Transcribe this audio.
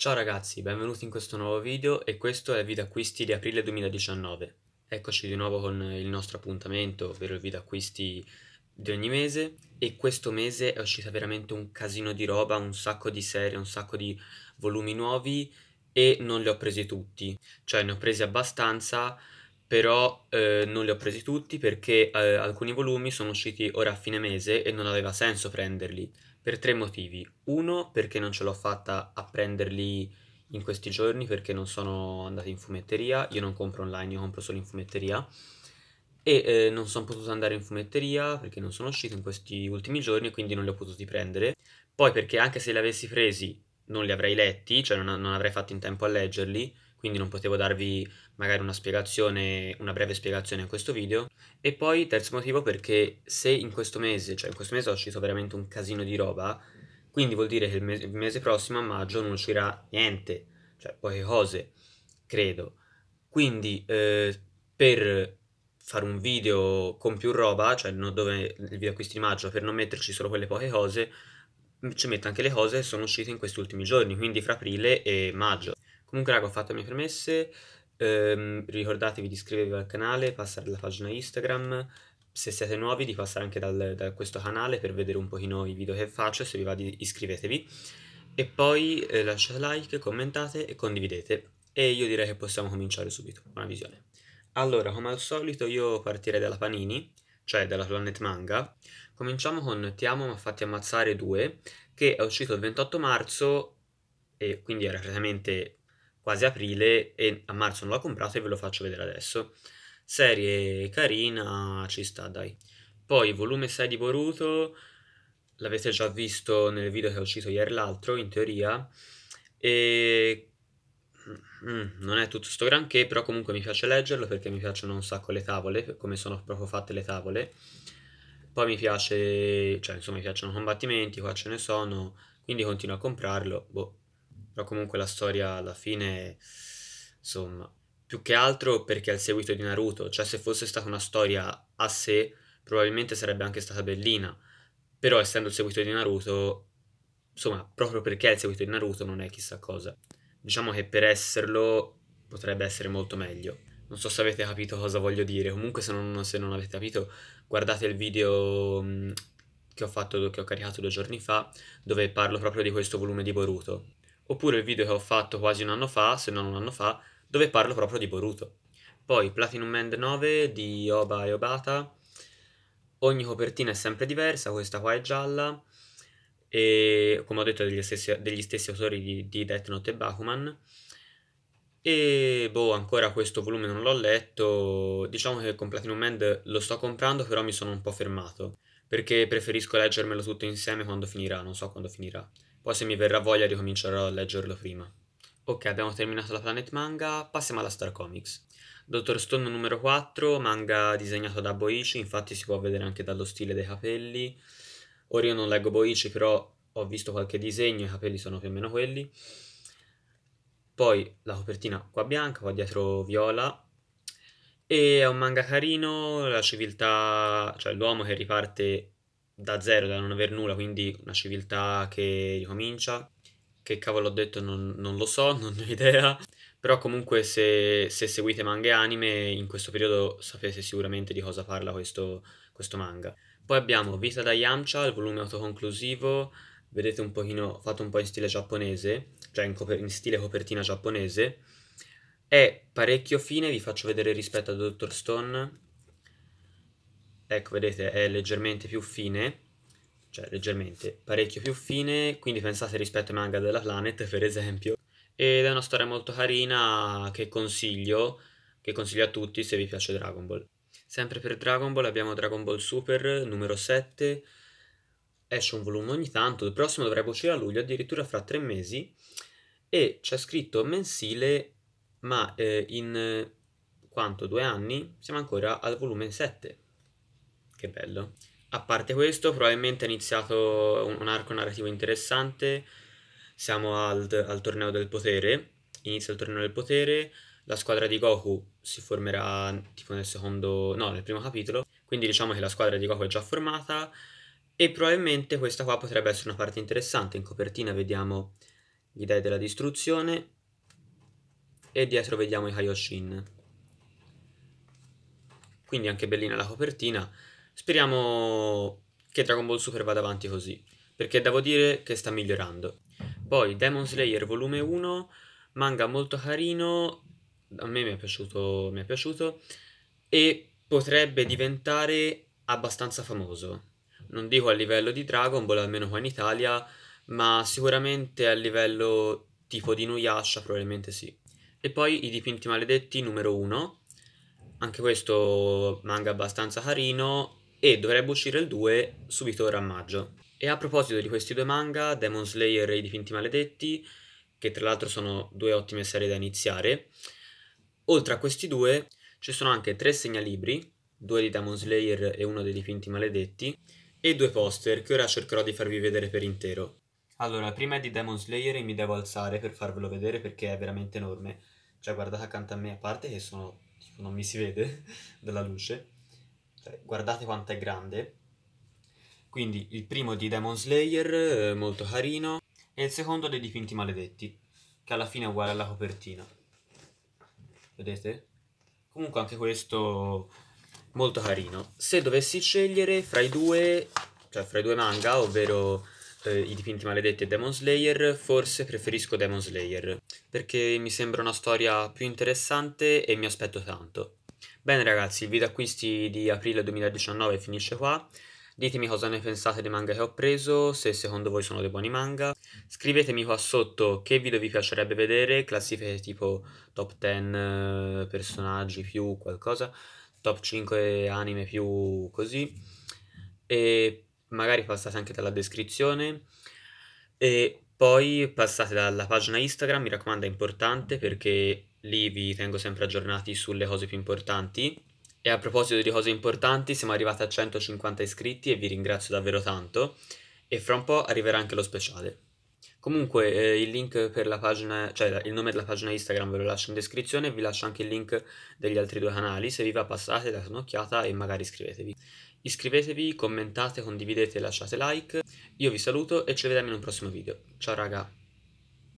Ciao ragazzi, benvenuti in questo nuovo video e questo è il Video Acquisti di aprile 2019. Eccoci di nuovo con il nostro appuntamento, ovvero il Video Acquisti di ogni mese e questo mese è uscita veramente un casino di roba, un sacco di serie, un sacco di volumi nuovi e non li ho presi tutti, cioè ne ho presi abbastanza però eh, non li ho presi tutti perché eh, alcuni volumi sono usciti ora a fine mese e non aveva senso prenderli per tre motivi. Uno, perché non ce l'ho fatta a prenderli in questi giorni perché non sono andato in fumetteria, io non compro online, io compro solo in fumetteria e eh, non sono potuto andare in fumetteria perché non sono uscito in questi ultimi giorni e quindi non li ho potuti prendere. Poi perché anche se li avessi presi non li avrei letti, cioè non, non avrei fatto in tempo a leggerli quindi non potevo darvi magari una spiegazione, una breve spiegazione a questo video. E poi terzo motivo perché se in questo mese, cioè in questo mese è uscito veramente un casino di roba, quindi vuol dire che il mese, il mese prossimo a maggio non uscirà niente, cioè poche cose, credo. Quindi eh, per fare un video con più roba, cioè no, dove il video acquisti di maggio, per non metterci solo quelle poche cose, ci metto anche le cose che sono uscite in questi ultimi giorni, quindi fra aprile e maggio. Comunque raga ho fatto le mie premesse, ehm, ricordatevi di iscrivervi al canale, passare alla pagina Instagram, se siete nuovi di passare anche dal, da questo canale per vedere un pochino i video che faccio, se vi va di iscrivetevi. E poi eh, lasciate like, commentate e condividete. E io direi che possiamo cominciare subito, buona visione. Allora, come al solito io partirei dalla Panini, cioè dalla Planet Manga. Cominciamo con Ti amo ma fatti ammazzare 2, che è uscito il 28 marzo e quindi era praticamente quasi aprile e a marzo non l'ho comprato e ve lo faccio vedere adesso. Serie carina, ci sta dai. Poi volume 6 di Boruto, l'avete già visto nel video che ho uscito ieri l'altro, in teoria, e mm, non è tutto sto granché, però comunque mi piace leggerlo perché mi piacciono un sacco le tavole, come sono proprio fatte le tavole. Poi mi piace, cioè insomma mi piacciono combattimenti, qua ce ne sono, quindi continuo a comprarlo, boh, però comunque la storia alla fine, insomma, più che altro perché è il seguito di Naruto, cioè se fosse stata una storia a sé probabilmente sarebbe anche stata bellina, però essendo il seguito di Naruto, insomma, proprio perché è il seguito di Naruto non è chissà cosa. Diciamo che per esserlo potrebbe essere molto meglio. Non so se avete capito cosa voglio dire, comunque se non, se non avete capito guardate il video mm, che ho, fatto, che ho caricato due giorni fa dove parlo proprio di questo volume di Boruto oppure il video che ho fatto quasi un anno fa, se non un anno fa, dove parlo proprio di Boruto. Poi Platinum End 9 di Oba e Obata, ogni copertina è sempre diversa, questa qua è gialla, e come ho detto degli stessi, degli stessi autori di, di, Death Note e Bakuman, e boh, ancora questo volume non l'ho letto, diciamo che con Platinum End lo sto comprando, però mi sono un po' fermato, perché preferisco leggermelo tutto insieme quando finirà, non so quando finirà. Poi se mi verrà voglia ricomincerò a leggerlo prima. Ok, abbiamo terminato la Planet Manga, passiamo alla Star Comics. Dottor Stone numero 4, manga disegnato da Boichi, infatti si può vedere anche dallo stile dei capelli. Ora io non leggo Boichi, però ho visto qualche disegno, i capelli sono più o meno quelli. Poi la copertina qua bianca, qua dietro viola. E è un manga carino, la civiltà, cioè l'uomo che riparte da zero, da non aver nulla, quindi una civiltà che ricomincia. Che cavolo ho detto non, non lo so, non ho idea. Però comunque se, se, seguite manga e anime in questo periodo sapete sicuramente di cosa parla questo, questo manga. Poi abbiamo Vita da Yamcha, il volume autoconclusivo, vedete un pochino, fatto un po' in stile giapponese, cioè in, coper- in stile copertina giapponese. È parecchio fine, vi faccio vedere rispetto a Dr. Stone, ecco vedete è leggermente più fine cioè leggermente, parecchio più fine, quindi pensate rispetto ai manga della Planet per esempio. Ed è una storia molto carina che consiglio, che consiglio a tutti se vi piace Dragon Ball. Sempre per Dragon Ball abbiamo Dragon Ball Super numero 7, esce un volume ogni tanto, il prossimo dovrebbe uscire a luglio, addirittura fra tre mesi, e c'è scritto mensile, ma eh, in quanto due anni siamo ancora al volume 7 che bello. A parte questo, probabilmente è iniziato un, un arco narrativo interessante. Siamo al, al torneo del potere. Inizia il torneo del potere. La squadra di Goku si formerà tipo nel secondo, no, nel primo capitolo. Quindi diciamo che la squadra di Goku è già formata. E probabilmente questa qua potrebbe essere una parte interessante. In copertina vediamo gli dei della distruzione. E dietro vediamo i Kaioshin. Quindi anche bellina la copertina. Speriamo che Dragon Ball Super vada avanti così, perché devo dire che sta migliorando. Poi Demon Slayer volume 1, manga molto carino, a me mi è piaciuto, mi è piaciuto e potrebbe diventare abbastanza famoso. Non dico a livello di Dragon Ball, almeno qua in Italia, ma sicuramente a livello tipo di Nuyasha probabilmente sì. E poi I dipinti maledetti numero 1, anche questo manga abbastanza carino, e dovrebbe uscire il 2 subito ora a maggio. E a proposito di questi due manga, Demon Slayer e I dipinti maledetti, che tra l'altro sono due ottime serie da iniziare, oltre a questi due ci sono anche tre segnalibri, due di Demon Slayer e uno dei dipinti maledetti, e due poster che ora cercherò di farvi vedere per intero. Allora, prima è di Demon Slayer e mi devo alzare per farvelo vedere perché è veramente enorme. Cioè, guardate accanto a me, a parte che sono... tipo non mi si vede dalla luce. Cioè, guardate quanto è grande. Quindi il primo di Demon Slayer, eh, molto carino, e il secondo dei dipinti maledetti, che alla fine è uguale alla copertina. Vedete? Comunque anche questo molto carino. Se dovessi scegliere fra i due, cioè fra i due manga, ovvero eh, i dipinti maledetti e Demon Slayer, forse preferisco Demon Slayer, perché mi sembra una storia più interessante e mi aspetto tanto. Bene ragazzi, il video acquisti di aprile 2019 finisce qua. Ditemi cosa ne pensate dei manga che ho preso, se secondo voi sono dei buoni manga. Scrivetemi qua sotto che video vi piacerebbe vedere, classifiche tipo top 10 eh, personaggi più qualcosa, top 5 anime più così. E magari passate anche dalla descrizione. E poi passate dalla pagina Instagram, mi raccomando è importante perché lì vi tengo sempre aggiornati sulle cose più importanti. E a proposito di cose importanti, siamo arrivati a 150 iscritti e vi ringrazio davvero tanto. E fra un po' arriverà anche lo speciale. Comunque eh, il link per la pagina, cioè il nome della pagina Instagram ve lo lascio in descrizione e vi lascio anche il link degli altri due canali, se vi va passate date un'occhiata e magari iscrivetevi. Iscrivetevi, commentate, condividete, lasciate like. Io vi saluto e ci vediamo in un prossimo video. Ciao raga!